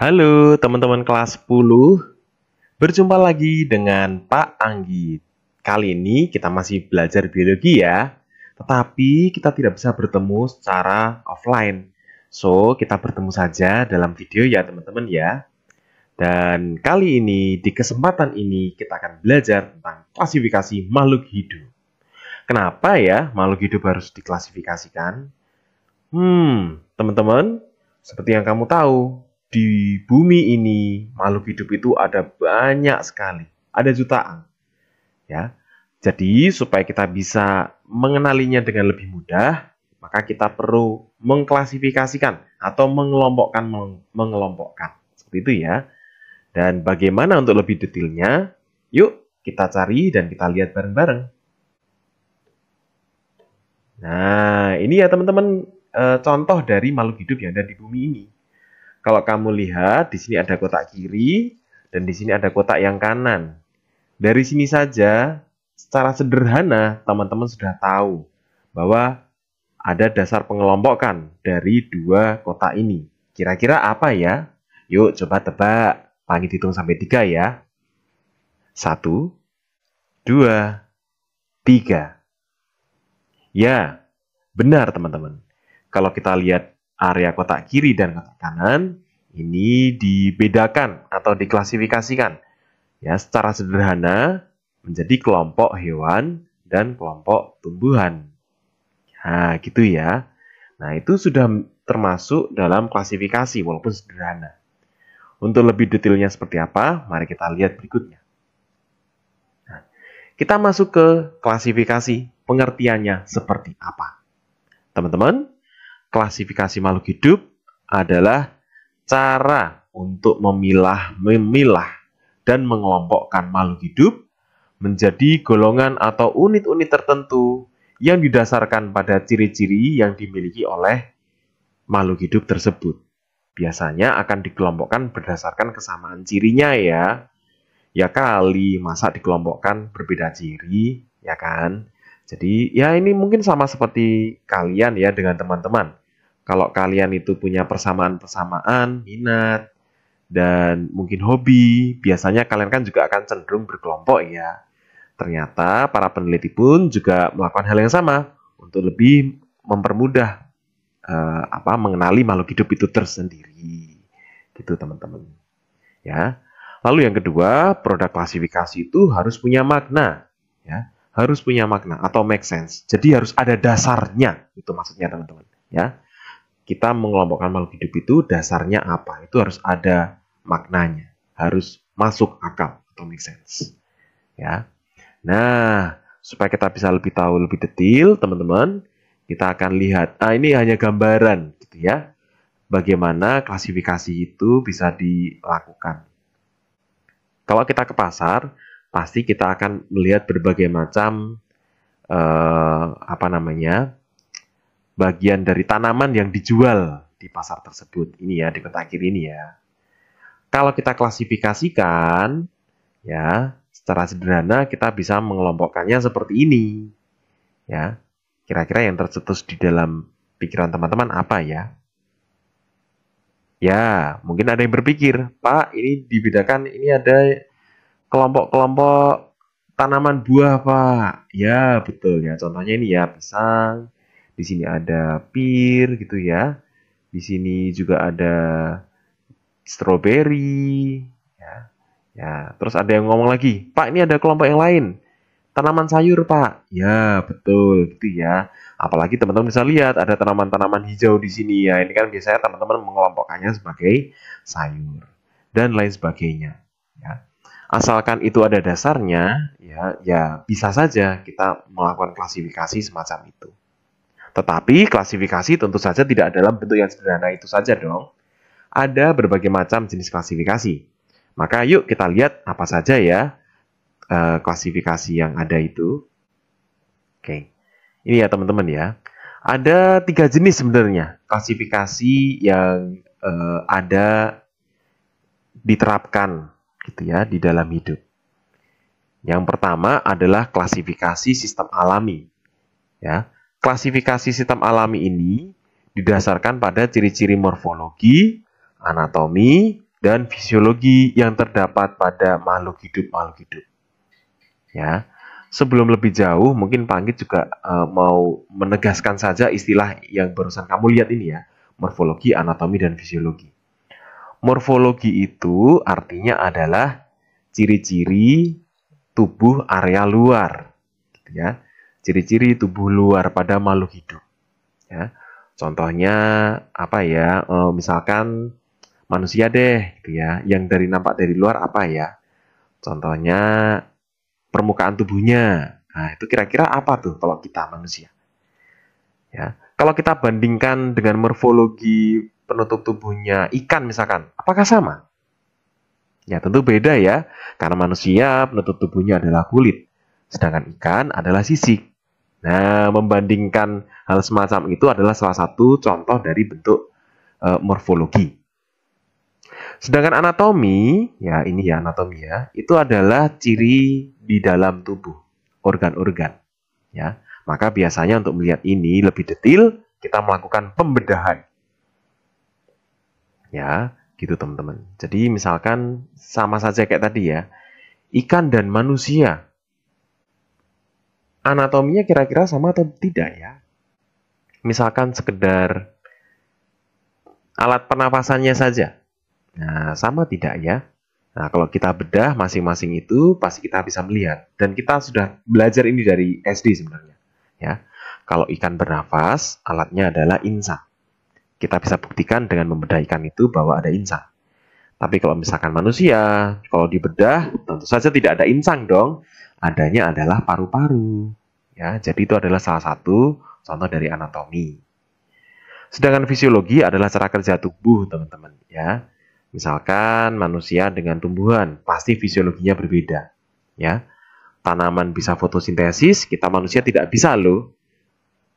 Halo teman-teman kelas 10. Berjumpa lagi dengan Pak Anggi. Kali ini kita masih belajar biologi ya, tetapi kita tidak bisa bertemu secara offline. So, kita bertemu saja dalam video ya teman-teman ya. Dan kali ini, di kesempatan ini, kita akan belajar tentang klasifikasi makhluk hidup. Kenapa ya makhluk hidup harus diklasifikasikan? Hmm, teman-teman, seperti yang kamu tahu, di bumi ini makhluk hidup itu ada banyak sekali, ada jutaan. Ya. Jadi supaya kita bisa mengenalinya dengan lebih mudah, maka kita perlu mengklasifikasikan atau mengelompokkan mengelompokkan. Seperti itu ya. Dan bagaimana untuk lebih detailnya? Yuk, kita cari dan kita lihat bareng-bareng. Nah, ini ya teman-teman eh, contoh dari makhluk hidup yang ada di bumi ini. Kalau kamu lihat, di sini ada kotak kiri dan di sini ada kotak yang kanan. Dari sini saja, secara sederhana, teman-teman sudah tahu bahwa ada dasar pengelompokan dari dua kotak ini. Kira-kira apa ya? Yuk, coba tebak. Panggil hitung sampai tiga ya. Satu, dua, tiga. Ya, benar teman-teman. Kalau kita lihat area kotak kiri dan kotak kanan ini dibedakan atau diklasifikasikan ya secara sederhana menjadi kelompok hewan dan kelompok tumbuhan. Nah, gitu ya. Nah, itu sudah termasuk dalam klasifikasi walaupun sederhana. Untuk lebih detailnya seperti apa, mari kita lihat berikutnya. Nah, kita masuk ke klasifikasi pengertiannya seperti apa. Teman-teman, klasifikasi makhluk hidup adalah cara untuk memilah, memilah, dan mengelompokkan makhluk hidup menjadi golongan atau unit-unit tertentu yang didasarkan pada ciri-ciri yang dimiliki oleh makhluk hidup tersebut. Biasanya akan dikelompokkan berdasarkan kesamaan cirinya ya. Ya kali, masa dikelompokkan berbeda ciri, ya kan? Jadi ya ini mungkin sama seperti kalian ya dengan teman-teman kalau kalian itu punya persamaan-persamaan, minat, dan mungkin hobi, biasanya kalian kan juga akan cenderung berkelompok ya. Ternyata para peneliti pun juga melakukan hal yang sama untuk lebih mempermudah uh, apa mengenali makhluk hidup itu tersendiri. Gitu teman-teman. Ya. Lalu yang kedua, produk klasifikasi itu harus punya makna, ya. Harus punya makna atau make sense. Jadi harus ada dasarnya, itu maksudnya teman-teman, ya kita mengelompokkan makhluk hidup itu dasarnya apa? Itu harus ada maknanya, harus masuk akal atau make sense. Ya. Nah, supaya kita bisa lebih tahu lebih detail, teman-teman, kita akan lihat. Ah, ini hanya gambaran gitu ya. Bagaimana klasifikasi itu bisa dilakukan. Kalau kita ke pasar, pasti kita akan melihat berbagai macam eh, apa namanya? bagian dari tanaman yang dijual di pasar tersebut. Ini ya di kotak kiri ini ya. Kalau kita klasifikasikan ya, secara sederhana kita bisa mengelompokkannya seperti ini. Ya. Kira-kira yang tercetus di dalam pikiran teman-teman apa ya? Ya, mungkin ada yang berpikir, Pak, ini dibedakan, ini ada kelompok-kelompok tanaman buah, Pak. Ya, betul ya. Contohnya ini ya, pisang, di sini ada pir gitu ya. Di sini juga ada strawberry ya. Ya, terus ada yang ngomong lagi, "Pak, ini ada kelompok yang lain. Tanaman sayur, Pak." Ya, betul gitu ya. Apalagi teman-teman bisa lihat ada tanaman-tanaman hijau di sini ya. Ini kan biasanya teman-teman mengelompokkannya sebagai sayur dan lain sebagainya ya asalkan itu ada dasarnya ya ya bisa saja kita melakukan klasifikasi semacam itu tetapi klasifikasi tentu saja tidak dalam bentuk yang sederhana itu saja dong. Ada berbagai macam jenis klasifikasi. Maka yuk kita lihat apa saja ya e, klasifikasi yang ada itu. Oke, ini ya teman-teman ya. Ada tiga jenis sebenarnya klasifikasi yang e, ada diterapkan gitu ya di dalam hidup. Yang pertama adalah klasifikasi sistem alami. Ya, Klasifikasi sistem alami ini didasarkan pada ciri-ciri morfologi, anatomi, dan fisiologi yang terdapat pada makhluk hidup-makhluk hidup. Ya. Sebelum lebih jauh, mungkin Panggit juga uh, mau menegaskan saja istilah yang barusan kamu lihat ini ya, morfologi, anatomi, dan fisiologi. Morfologi itu artinya adalah ciri-ciri tubuh area luar, gitu ya ciri-ciri tubuh luar pada makhluk hidup. Ya. Contohnya apa ya? Eh, misalkan manusia deh, gitu ya. Yang dari nampak dari luar apa ya? Contohnya permukaan tubuhnya. Nah, itu kira-kira apa tuh kalau kita manusia? Ya. Kalau kita bandingkan dengan morfologi penutup tubuhnya ikan misalkan, apakah sama? Ya, tentu beda ya, karena manusia penutup tubuhnya adalah kulit, sedangkan ikan adalah sisik. Nah, membandingkan hal semacam itu adalah salah satu contoh dari bentuk e, morfologi. Sedangkan anatomi, ya ini ya anatomi ya, itu adalah ciri di dalam tubuh, organ-organ. Ya, maka biasanya untuk melihat ini lebih detail, kita melakukan pembedahan. Ya, gitu teman-teman. Jadi misalkan sama saja kayak tadi ya, ikan dan manusia anatominya kira-kira sama atau tidak ya. Misalkan sekedar alat pernapasannya saja. Nah, sama tidak ya? Nah, kalau kita bedah masing-masing itu pasti kita bisa melihat dan kita sudah belajar ini dari SD sebenarnya, ya. Kalau ikan bernafas, alatnya adalah insa. Kita bisa buktikan dengan membedah ikan itu bahwa ada insa. Tapi kalau misalkan manusia, kalau dibedah tentu saja tidak ada insang dong adanya adalah paru-paru. Ya, jadi itu adalah salah satu contoh dari anatomi. Sedangkan fisiologi adalah cara kerja tubuh, teman-teman, ya. Misalkan manusia dengan tumbuhan, pasti fisiologinya berbeda, ya. Tanaman bisa fotosintesis, kita manusia tidak bisa loh.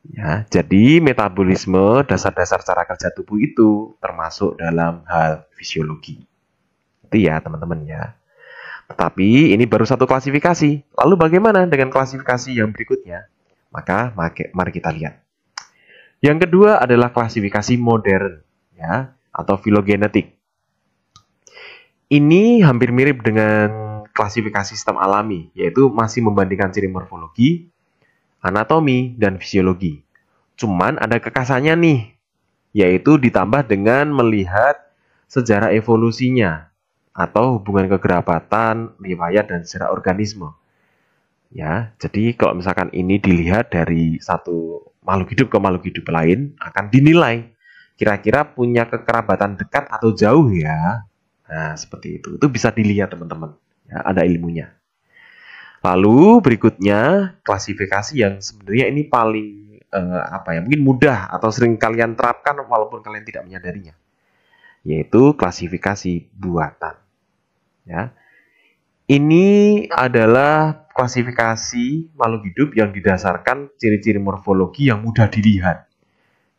Ya, jadi metabolisme dasar-dasar cara kerja tubuh itu termasuk dalam hal fisiologi. Itu ya, teman-teman ya. Tetapi ini baru satu klasifikasi. Lalu bagaimana dengan klasifikasi yang berikutnya? Maka mari kita lihat. Yang kedua adalah klasifikasi modern ya atau filogenetik. Ini hampir mirip dengan klasifikasi sistem alami, yaitu masih membandingkan ciri morfologi, anatomi, dan fisiologi. Cuman ada kekasannya nih, yaitu ditambah dengan melihat sejarah evolusinya atau hubungan kekerabatan, riwayat dan secara organisme. Ya, jadi kalau misalkan ini dilihat dari satu makhluk hidup ke makhluk hidup lain akan dinilai kira-kira punya kekerabatan dekat atau jauh ya. Nah, seperti itu. Itu bisa dilihat teman-teman. Ya, ada ilmunya. Lalu berikutnya klasifikasi yang sebenarnya ini paling eh, apa ya? Mungkin mudah atau sering kalian terapkan walaupun kalian tidak menyadarinya. Yaitu klasifikasi buatan. Ya. Ini adalah klasifikasi makhluk hidup yang didasarkan ciri-ciri morfologi yang mudah dilihat.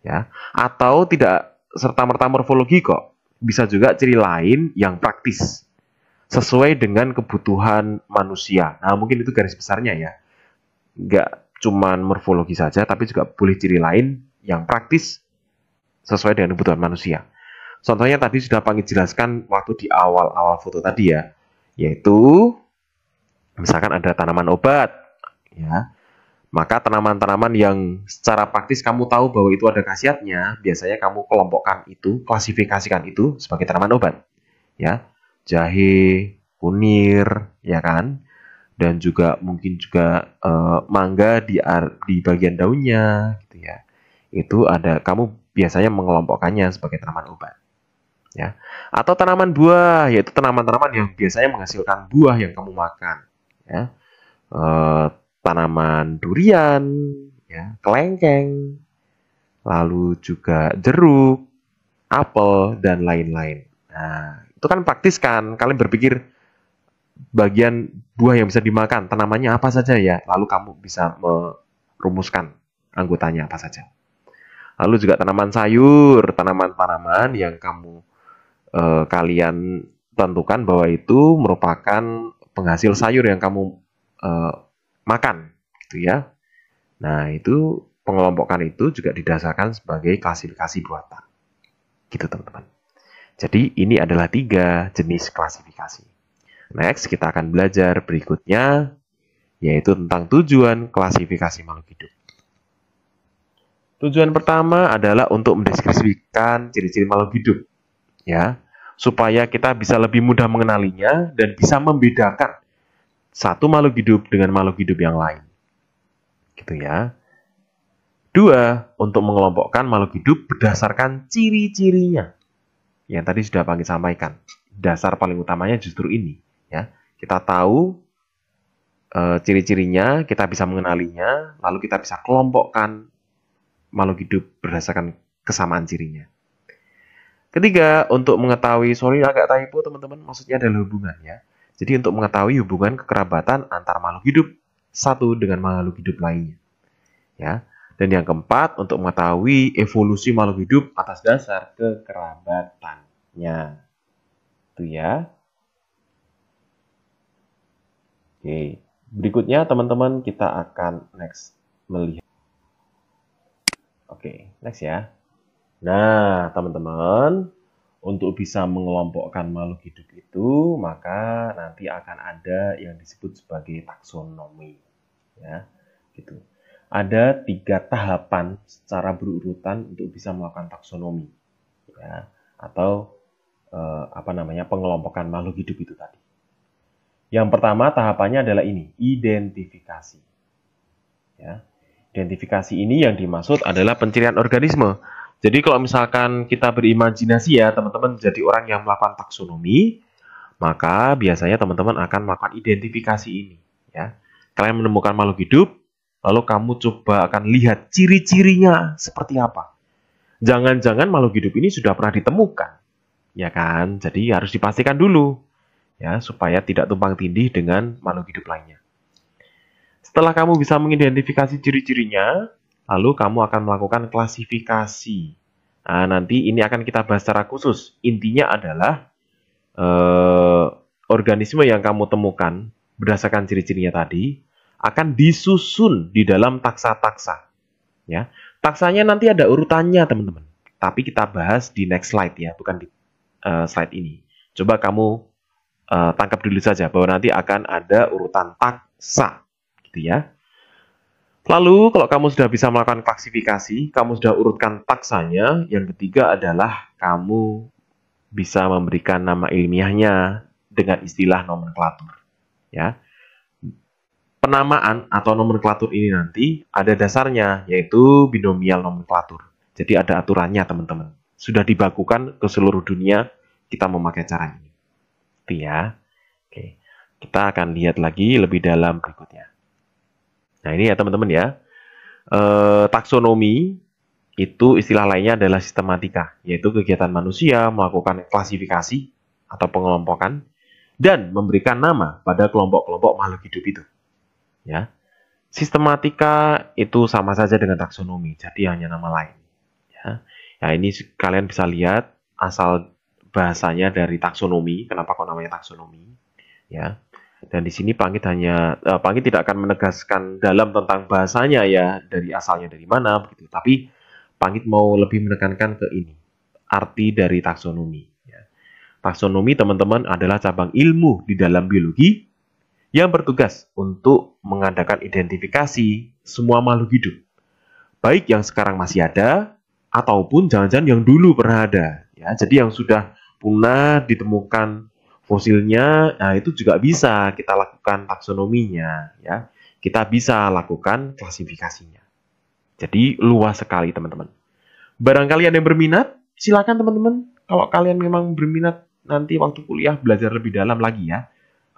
Ya, atau tidak serta-merta morfologi kok. Bisa juga ciri lain yang praktis sesuai dengan kebutuhan manusia. Nah, mungkin itu garis besarnya ya. Enggak cuma morfologi saja, tapi juga boleh ciri lain yang praktis sesuai dengan kebutuhan manusia. Contohnya tadi sudah Pangi jelaskan waktu di awal-awal foto tadi ya, yaitu misalkan ada tanaman obat, ya. Maka tanaman-tanaman yang secara praktis kamu tahu bahwa itu ada khasiatnya, biasanya kamu kelompokkan itu, klasifikasikan itu sebagai tanaman obat, ya. Jahe, kunir, ya kan? Dan juga mungkin juga e, mangga di di bagian daunnya, gitu ya. Itu ada kamu biasanya mengelompokkannya sebagai tanaman obat ya. Atau tanaman buah, yaitu tanaman-tanaman yang biasanya menghasilkan buah yang kamu makan, ya. E, tanaman durian, ya, kelengkeng, lalu juga jeruk, apel dan lain-lain. Nah, itu kan praktis kan? Kalian berpikir bagian buah yang bisa dimakan, tanamannya apa saja ya? Lalu kamu bisa merumuskan anggotanya apa saja. Lalu juga tanaman sayur, tanaman-tanaman yang kamu eh, kalian tentukan bahwa itu merupakan penghasil sayur yang kamu eh, makan, gitu ya. Nah, itu pengelompokan itu juga didasarkan sebagai klasifikasi buatan. Gitu, teman-teman. Jadi, ini adalah tiga jenis klasifikasi. Next, kita akan belajar berikutnya, yaitu tentang tujuan klasifikasi makhluk hidup. Tujuan pertama adalah untuk mendeskripsikan ciri-ciri makhluk hidup. Ya, supaya kita bisa lebih mudah mengenalinya dan bisa membedakan satu makhluk hidup dengan makhluk hidup yang lain. Gitu ya. Dua, untuk mengelompokkan makhluk hidup berdasarkan ciri-cirinya. Yang tadi sudah Pak sampaikan. Dasar paling utamanya justru ini. ya Kita tahu e, ciri-cirinya, kita bisa mengenalinya, lalu kita bisa kelompokkan makhluk hidup berdasarkan kesamaan cirinya. Ketiga, untuk mengetahui, sorry agak typo teman-teman, maksudnya adalah hubungannya. Jadi untuk mengetahui hubungan kekerabatan antar makhluk hidup satu dengan makhluk hidup lainnya. Ya. Dan yang keempat, untuk mengetahui evolusi makhluk hidup atas dasar kekerabatannya. Itu ya. Oke, berikutnya teman-teman kita akan next melihat. Oke, next ya. Nah, teman-teman, untuk bisa mengelompokkan makhluk hidup itu, maka nanti akan ada yang disebut sebagai taksonomi. Ya, gitu. Ada tiga tahapan secara berurutan untuk bisa melakukan taksonomi, ya, atau eh, apa namanya pengelompokan makhluk hidup itu tadi. Yang pertama tahapannya adalah ini, identifikasi. Ya, identifikasi ini yang dimaksud adalah pencirian organisme jadi kalau misalkan kita berimajinasi ya teman-teman jadi orang yang melakukan taksonomi, maka biasanya teman-teman akan melakukan identifikasi ini. Ya, kalian menemukan makhluk hidup, lalu kamu coba akan lihat ciri-cirinya seperti apa. Jangan-jangan makhluk hidup ini sudah pernah ditemukan, ya kan? Jadi harus dipastikan dulu, ya supaya tidak tumpang tindih dengan makhluk hidup lainnya. Setelah kamu bisa mengidentifikasi ciri-cirinya, Lalu kamu akan melakukan klasifikasi. Nah, nanti ini akan kita bahas secara khusus. Intinya adalah eh, organisme yang kamu temukan berdasarkan ciri-cirinya tadi akan disusun di dalam taksa-taksa. Ya, taksanya nanti ada urutannya, teman-teman. Tapi kita bahas di next slide ya, bukan di uh, slide ini. Coba kamu uh, tangkap dulu saja bahwa nanti akan ada urutan taksa, gitu ya. Lalu, kalau kamu sudah bisa melakukan klasifikasi, kamu sudah urutkan taksanya. Yang ketiga adalah kamu bisa memberikan nama ilmiahnya dengan istilah nomenklatur. Ya. Penamaan atau nomenklatur ini nanti ada dasarnya, yaitu binomial nomenklatur. Jadi ada aturannya, teman-teman. Sudah dibakukan ke seluruh dunia, kita memakai cara ini. ya. Oke. Kita akan lihat lagi lebih dalam berikutnya. Nah ini ya teman-teman ya. E, taksonomi itu istilah lainnya adalah sistematika, yaitu kegiatan manusia melakukan klasifikasi atau pengelompokan dan memberikan nama pada kelompok-kelompok makhluk hidup itu. Ya. Sistematika itu sama saja dengan taksonomi, jadi hanya nama lain. Ya. ya ini kalian bisa lihat asal bahasanya dari taksonomi, kenapa kok namanya taksonomi, ya. Dan di sini Pangit hanya uh, Pangit tidak akan menegaskan dalam tentang bahasanya ya dari asalnya dari mana begitu. Tapi Pangit mau lebih menekankan ke ini arti dari taksonomi. Ya. Taksonomi teman-teman adalah cabang ilmu di dalam biologi yang bertugas untuk mengadakan identifikasi semua makhluk hidup, baik yang sekarang masih ada ataupun jangan-jangan yang dulu pernah ada. Ya, jadi yang sudah punah ditemukan fosilnya, nah itu juga bisa kita lakukan taksonominya, ya. Kita bisa lakukan klasifikasinya. Jadi luas sekali teman-teman. Barangkali ada yang berminat, silakan teman-teman. Kalau kalian memang berminat nanti waktu kuliah belajar lebih dalam lagi ya,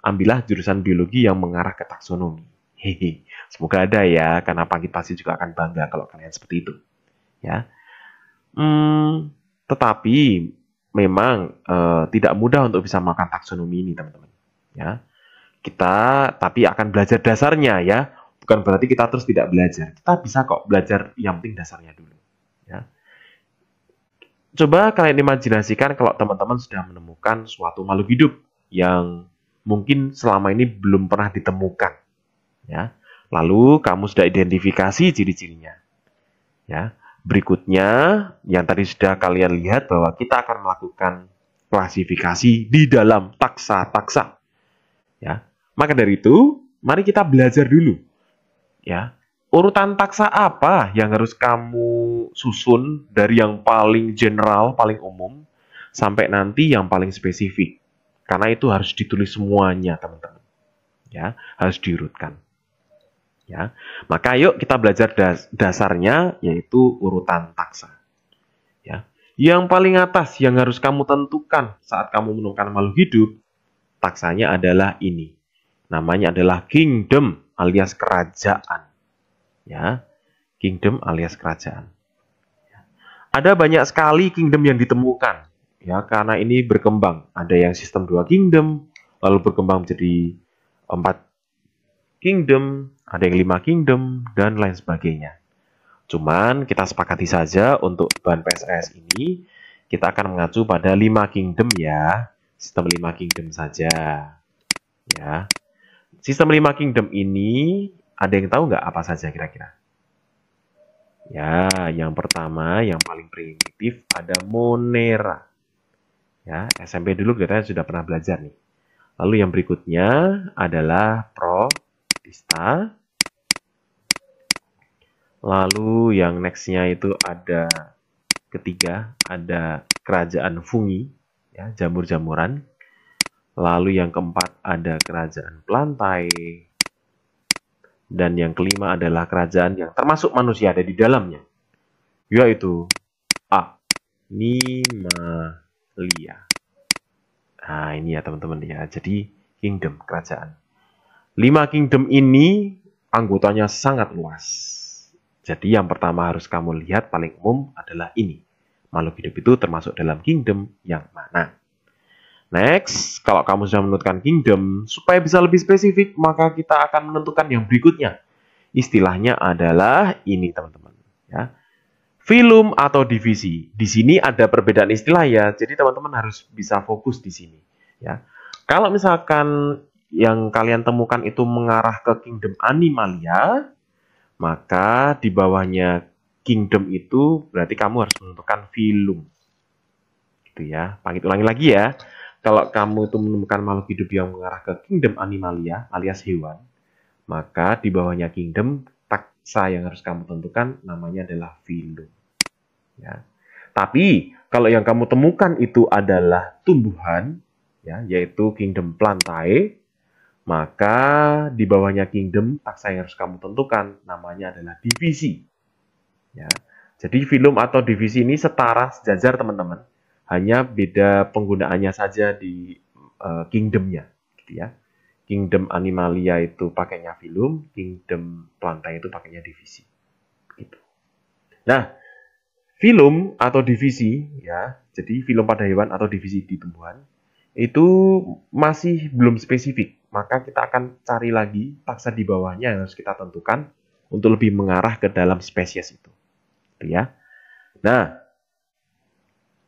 ambillah jurusan biologi yang mengarah ke taksonomi. Hehe. Semoga ada ya, karena pagi pasti juga akan bangga kalau kalian seperti itu. Ya. Hmm, tetapi memang uh, tidak mudah untuk bisa makan taksonomi ini, teman-teman. Ya, kita tapi akan belajar dasarnya ya. Bukan berarti kita terus tidak belajar. Kita bisa kok belajar yang penting dasarnya dulu. Ya. Coba kalian imajinasikan kalau teman-teman sudah menemukan suatu makhluk hidup yang mungkin selama ini belum pernah ditemukan. Ya. Lalu kamu sudah identifikasi ciri-cirinya. Ya. Berikutnya, yang tadi sudah kalian lihat bahwa kita akan melakukan klasifikasi di dalam taksa-taksa. Ya. Maka dari itu, mari kita belajar dulu. Ya. Urutan taksa apa yang harus kamu susun dari yang paling general, paling umum sampai nanti yang paling spesifik. Karena itu harus ditulis semuanya, teman-teman. Ya, harus diurutkan ya. Maka yuk kita belajar das dasarnya yaitu urutan taksa. Ya. Yang paling atas yang harus kamu tentukan saat kamu menemukan makhluk hidup, taksanya adalah ini. Namanya adalah kingdom alias kerajaan. Ya. Kingdom alias kerajaan. Ya. Ada banyak sekali kingdom yang ditemukan ya karena ini berkembang. Ada yang sistem dua kingdom lalu berkembang menjadi empat kingdom, ada yang lima kingdom, dan lain sebagainya. Cuman kita sepakati saja untuk ban PSS ini, kita akan mengacu pada lima kingdom ya. Sistem lima kingdom saja. Ya. Sistem lima kingdom ini, ada yang tahu nggak apa saja kira-kira? Ya, yang pertama, yang paling primitif ada Monera. Ya, SMP dulu kita sudah pernah belajar nih. Lalu yang berikutnya adalah Pro Vista. Lalu yang nextnya itu ada ketiga, ada kerajaan fungi, ya, jamur-jamuran. Lalu yang keempat ada kerajaan pelantai. Dan yang kelima adalah kerajaan yang termasuk manusia ada di dalamnya. Yaitu A. Nimalia. Nah ini ya teman-teman ya, jadi kingdom, kerajaan. Lima kingdom ini anggotanya sangat luas. Jadi yang pertama harus kamu lihat paling umum adalah ini. Makhluk hidup itu termasuk dalam kingdom yang mana. Next, kalau kamu sudah menentukan kingdom, supaya bisa lebih spesifik, maka kita akan menentukan yang berikutnya. Istilahnya adalah ini, teman-teman. Ya. Film atau divisi. Di sini ada perbedaan istilah ya, jadi teman-teman harus bisa fokus di sini. Ya. Kalau misalkan yang kalian temukan itu mengarah ke kingdom animalia, maka di bawahnya kingdom itu berarti kamu harus menentukan filum. Gitu ya. Panggil ulangi lagi ya. Kalau kamu itu menemukan makhluk hidup yang mengarah ke kingdom animalia alias hewan, maka di bawahnya kingdom taksa yang harus kamu tentukan namanya adalah filum. Ya. Tapi kalau yang kamu temukan itu adalah tumbuhan, ya, yaitu kingdom plantae, maka di bawahnya kingdom taksa yang harus kamu tentukan namanya adalah divisi. Ya. Jadi film atau divisi ini setara sejajar teman-teman. Hanya beda penggunaannya saja di uh, kingdomnya, gitu ya. Kingdom animalia itu pakainya film, kingdom plantain itu pakainya divisi. Gitu. Nah, film atau divisi ya jadi film pada hewan atau divisi di tumbuhan itu masih belum spesifik maka kita akan cari lagi taksa di bawahnya yang harus kita tentukan untuk lebih mengarah ke dalam spesies itu. Gitu ya. Nah,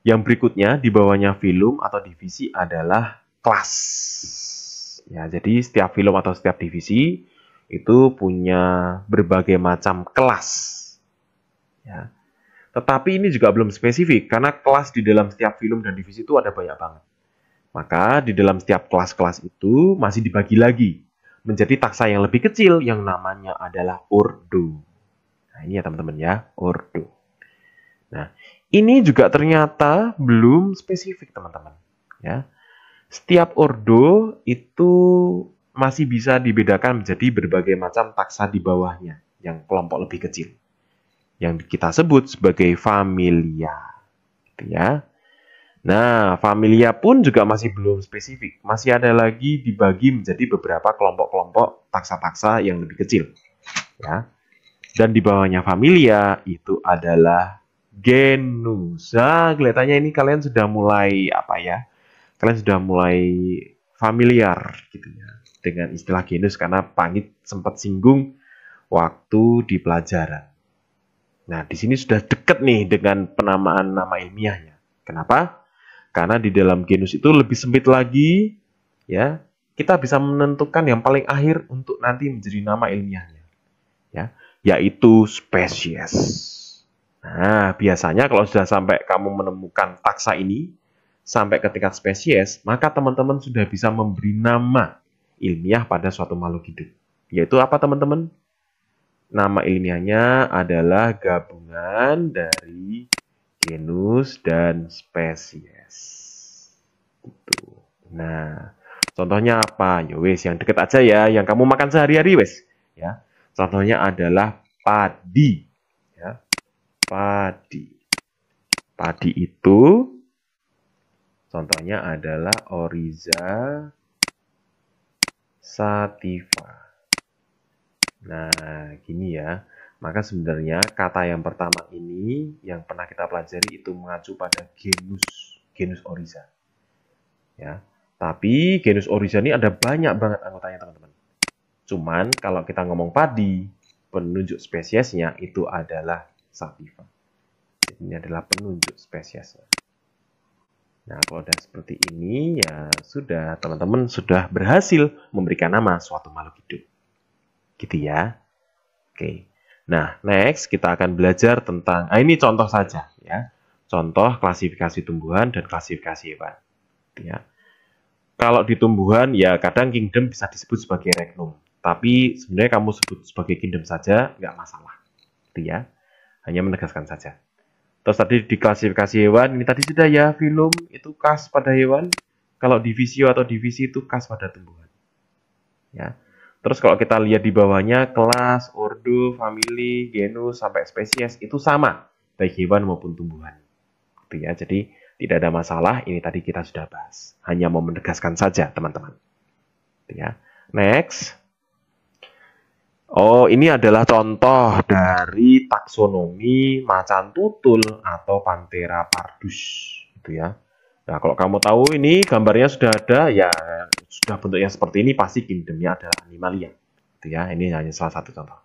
yang berikutnya di bawahnya film atau divisi adalah kelas. Ya, jadi setiap film atau setiap divisi itu punya berbagai macam kelas. Ya. Tetapi ini juga belum spesifik karena kelas di dalam setiap film dan divisi itu ada banyak banget. Maka di dalam setiap kelas-kelas itu masih dibagi lagi menjadi taksa yang lebih kecil yang namanya adalah ordo. Nah, ini ya teman-teman ya, ordo. Nah, ini juga ternyata belum spesifik teman-teman, ya. Setiap ordo itu masih bisa dibedakan menjadi berbagai macam taksa di bawahnya yang kelompok lebih kecil yang kita sebut sebagai familia gitu ya Nah, familia pun juga masih belum spesifik. Masih ada lagi dibagi menjadi beberapa kelompok-kelompok taksa-taksa yang lebih kecil. Ya. Dan di bawahnya familia itu adalah genus. Nah, kelihatannya ini kalian sudah mulai apa ya? Kalian sudah mulai familiar gitu ya dengan istilah genus karena Pangit sempat singgung waktu di pelajaran. Nah, di sini sudah deket nih dengan penamaan nama ilmiahnya. Kenapa? Karena di dalam genus itu lebih sempit lagi, ya. Kita bisa menentukan yang paling akhir untuk nanti menjadi nama ilmiahnya. Ya, yaitu spesies. Nah, biasanya kalau sudah sampai kamu menemukan taksa ini sampai ke tingkat spesies, maka teman-teman sudah bisa memberi nama ilmiah pada suatu makhluk hidup. Yaitu apa teman-teman? Nama ilmiahnya adalah gabungan dari genus dan spesies. Nah, contohnya apa? Ya wis, yang deket aja ya, yang kamu makan sehari-hari Wes. Ya, contohnya adalah padi. Ya, padi. Padi itu contohnya adalah Oriza sativa. Nah, gini ya. Maka sebenarnya kata yang pertama ini yang pernah kita pelajari itu mengacu pada genus genus Oriza. Ya. Tapi genus Oryza ini ada banyak banget anggotanya teman-teman. Cuman kalau kita ngomong padi, penunjuk spesiesnya itu adalah sativa. Jadi ini adalah penunjuk spesiesnya. Nah, kalau udah seperti ini, ya sudah, teman-teman sudah berhasil memberikan nama suatu makhluk hidup. Gitu ya. Oke. Nah, next kita akan belajar tentang, nah ini contoh saja ya. Contoh klasifikasi tumbuhan dan klasifikasi hewan. Gitu ya kalau di tumbuhan ya kadang kingdom bisa disebut sebagai regnum tapi sebenarnya kamu sebut sebagai kingdom saja nggak masalah gitu ya hanya menegaskan saja terus tadi di klasifikasi hewan ini tadi sudah ya filum itu khas pada hewan kalau divisi atau divisi itu khas pada tumbuhan ya terus kalau kita lihat di bawahnya kelas ordo family, genus sampai spesies itu sama baik hewan maupun tumbuhan gitu ya jadi tidak ada masalah, ini tadi kita sudah bahas. Hanya mau menegaskan saja, teman-teman. Ya. Next. Oh, ini adalah contoh dari taksonomi macan tutul atau Panthera pardus, gitu ya. Nah, kalau kamu tahu ini gambarnya sudah ada, ya sudah bentuknya seperti ini pasti kingdomnya adalah animalia, gitu ya. Ini hanya salah satu contoh.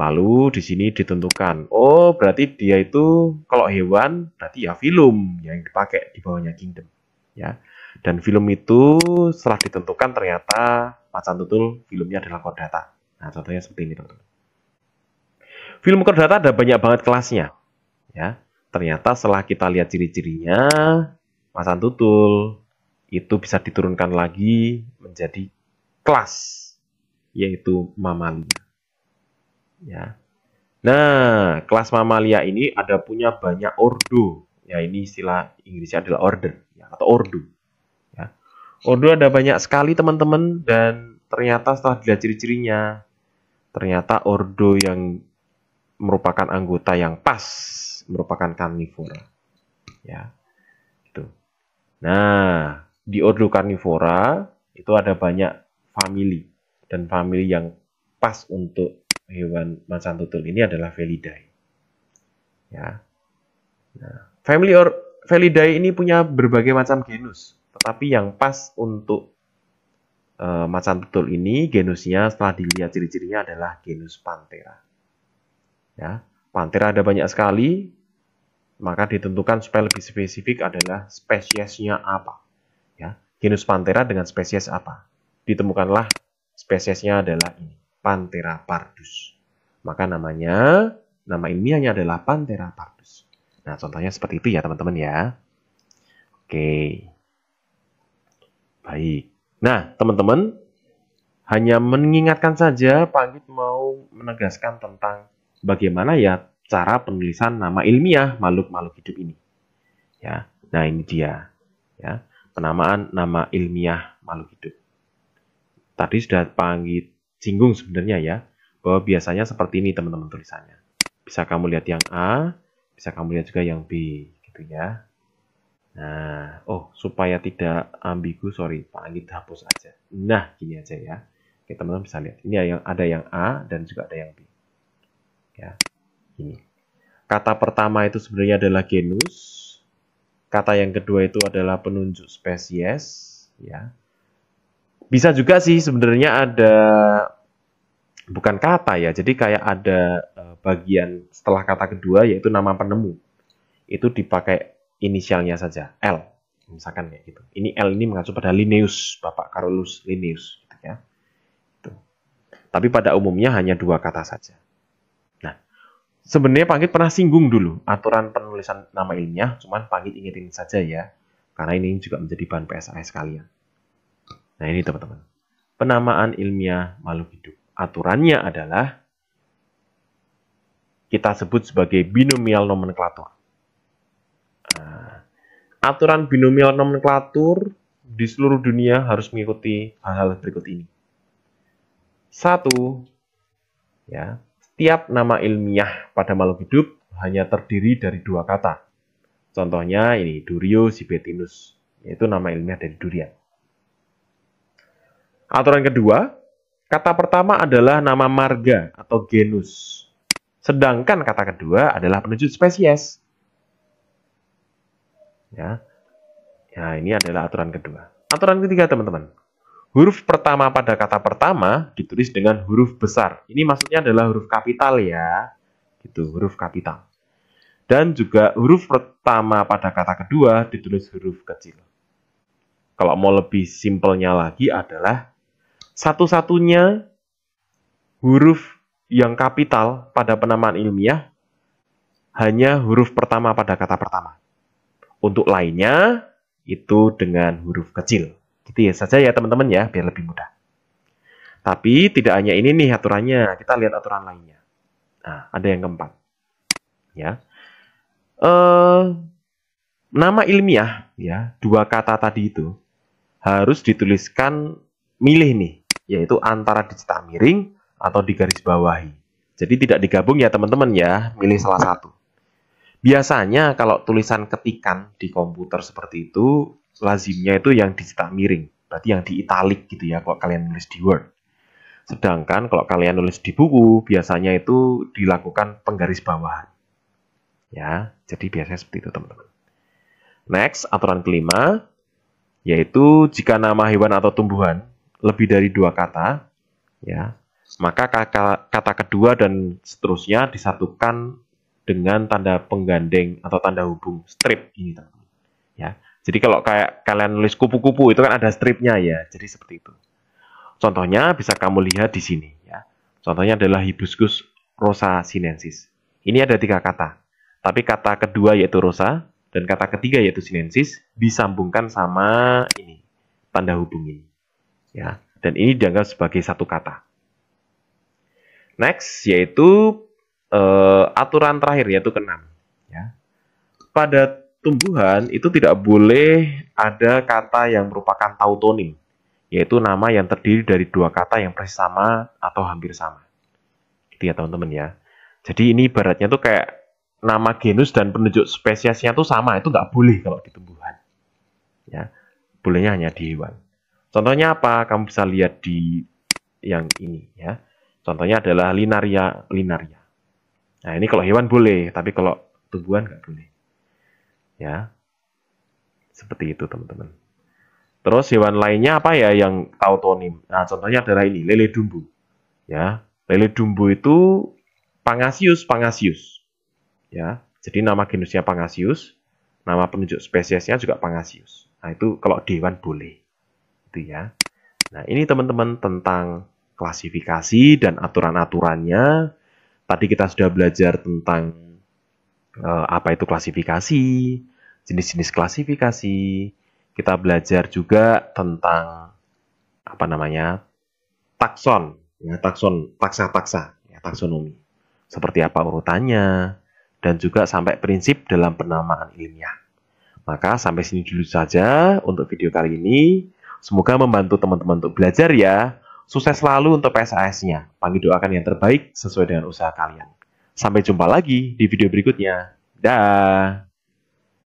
Lalu di sini ditentukan, oh berarti dia itu kalau hewan berarti ya film yang dipakai di bawahnya kingdom, ya. Dan film itu setelah ditentukan ternyata macan tutul filmnya adalah kodata. Nah contohnya seperti ini teman-teman. Film kodata ada banyak banget kelasnya, ya. Ternyata setelah kita lihat ciri-cirinya, macan tutul itu bisa diturunkan lagi menjadi kelas, yaitu mamalia ya. Nah, kelas mamalia ini ada punya banyak ordo. Ya, ini istilah Inggrisnya adalah order ya, atau ordo. Ya. Ordo ada banyak sekali teman-teman dan ternyata setelah dilihat ciri-cirinya, ternyata ordo yang merupakan anggota yang pas merupakan karnivora. Ya. Gitu. Nah, di ordo karnivora itu ada banyak family dan family yang pas untuk hewan macan tutul ini adalah Felidae. Ya. Nah, family or Felidae ini punya berbagai macam genus, tetapi yang pas untuk uh, eh, macan tutul ini genusnya setelah dilihat ciri-cirinya adalah genus Panthera. Ya, Panthera ada banyak sekali, maka ditentukan supaya lebih spesifik adalah spesiesnya apa. Ya, genus Panthera dengan spesies apa. Ditemukanlah spesiesnya adalah ini. Panthera pardus. Maka namanya, nama ilmiahnya adalah Panthera pardus. Nah, contohnya seperti itu ya teman-teman ya. Oke. Baik. Nah, teman-teman, hanya mengingatkan saja Panggit mau menegaskan tentang bagaimana ya cara penulisan nama ilmiah makhluk-makhluk hidup ini. Ya. Nah, ini dia. Ya, penamaan nama ilmiah makhluk hidup. Tadi sudah Panggit singgung sebenarnya ya, bahwa biasanya seperti ini teman-teman tulisannya. Bisa kamu lihat yang A, bisa kamu lihat juga yang B gitu ya. Nah, oh supaya tidak ambigu, sorry, Pak Anggit hapus aja. Nah, gini aja ya. Oke, teman-teman bisa lihat. Ini yang ada yang A dan juga ada yang B. Ya, Ini Kata pertama itu sebenarnya adalah genus. Kata yang kedua itu adalah penunjuk spesies, ya. Bisa juga sih sebenarnya ada bukan kata ya. Jadi kayak ada eh, bagian setelah kata kedua yaitu nama penemu. Itu dipakai inisialnya saja L misalkan ya gitu. Ini L ini mengacu pada Linnaeus, Bapak Carolus Linnaeus gitu ya. Gitu. Tapi pada umumnya hanya dua kata saja. Nah, sebenarnya Pangit pernah singgung dulu aturan penulisan nama ilmiah, cuman Pangit ingetin saja ya. Karena ini juga menjadi bahan PSAS kalian. Nah ini teman-teman, penamaan ilmiah makhluk hidup. Aturannya adalah kita sebut sebagai binomial nomenklatur. Nah, aturan binomial nomenklatur di seluruh dunia harus mengikuti hal-hal berikut ini. Satu, ya, setiap nama ilmiah pada makhluk hidup hanya terdiri dari dua kata. Contohnya ini Durio sibetinus, yaitu nama ilmiah dari durian. Aturan kedua, kata pertama adalah nama marga atau genus. Sedangkan kata kedua adalah penunjuk spesies. Ya. Ya, ini adalah aturan kedua. Aturan ketiga, teman-teman. Huruf pertama pada kata pertama ditulis dengan huruf besar. Ini maksudnya adalah huruf kapital ya. Gitu, huruf kapital. Dan juga huruf pertama pada kata kedua ditulis huruf kecil. Kalau mau lebih simpelnya lagi adalah satu-satunya huruf yang kapital pada penamaan ilmiah hanya huruf pertama pada kata pertama. Untuk lainnya itu dengan huruf kecil. Gitu ya saja ya teman-teman ya biar lebih mudah. Tapi tidak hanya ini nih aturannya, kita lihat aturan lainnya. Nah, ada yang keempat. Ya. Eh, nama ilmiah ya, dua kata tadi itu harus dituliskan milih nih yaitu antara dicetak miring atau digaris bawahi. Jadi tidak digabung ya teman-teman ya, milih salah satu. Biasanya kalau tulisan ketikan di komputer seperti itu, lazimnya itu yang dicetak miring, berarti yang di italik gitu ya kalau kalian nulis di Word. Sedangkan kalau kalian nulis di buku, biasanya itu dilakukan penggaris bawah. Ya, jadi biasanya seperti itu teman-teman. Next, aturan kelima, yaitu jika nama hewan atau tumbuhan lebih dari dua kata, ya, maka kata, kedua dan seterusnya disatukan dengan tanda penggandeng atau tanda hubung strip ini, teman-teman. Ya, jadi kalau kayak kalian nulis kupu-kupu itu kan ada stripnya ya, jadi seperti itu. Contohnya bisa kamu lihat di sini ya. Contohnya adalah hibiscus rosa sinensis. Ini ada tiga kata, tapi kata kedua yaitu rosa dan kata ketiga yaitu sinensis disambungkan sama ini tanda hubung ini ya dan ini dianggap sebagai satu kata. Next yaitu uh, aturan terakhir yaitu keenam ya. Pada tumbuhan itu tidak boleh ada kata yang merupakan tautonim yaitu nama yang terdiri dari dua kata yang persis sama atau hampir sama. Gitu ya teman-teman ya. Jadi ini ibaratnya tuh kayak nama genus dan penunjuk spesiesnya tuh sama, itu nggak boleh kalau di tumbuhan. Ya, bolehnya hanya di hewan. Contohnya apa? Kamu bisa lihat di yang ini ya. Contohnya adalah linaria linaria. Nah, ini kalau hewan boleh, tapi kalau tumbuhan nggak boleh. Ya. Seperti itu, teman-teman. Terus hewan lainnya apa ya yang tautonim? Nah, contohnya adalah ini, lele dumbu. Ya, lele dumbu itu Pangasius pangasius. Ya, jadi nama genusnya Pangasius, nama penunjuk spesiesnya juga Pangasius. Nah, itu kalau dewan boleh gitu ya. Nah, ini teman-teman tentang klasifikasi dan aturan-aturannya. Tadi kita sudah belajar tentang eh, apa itu klasifikasi, jenis-jenis klasifikasi. Kita belajar juga tentang apa namanya? takson, ya, takson, taksa-taksa, ya, taksonomi. Seperti apa urutannya dan juga sampai prinsip dalam penamaan ilmiah. Maka sampai sini dulu saja untuk video kali ini. Semoga membantu teman-teman untuk belajar ya. Sukses selalu untuk PSAS-nya. Panggil doakan yang terbaik sesuai dengan usaha kalian. Sampai jumpa lagi di video berikutnya. Dah.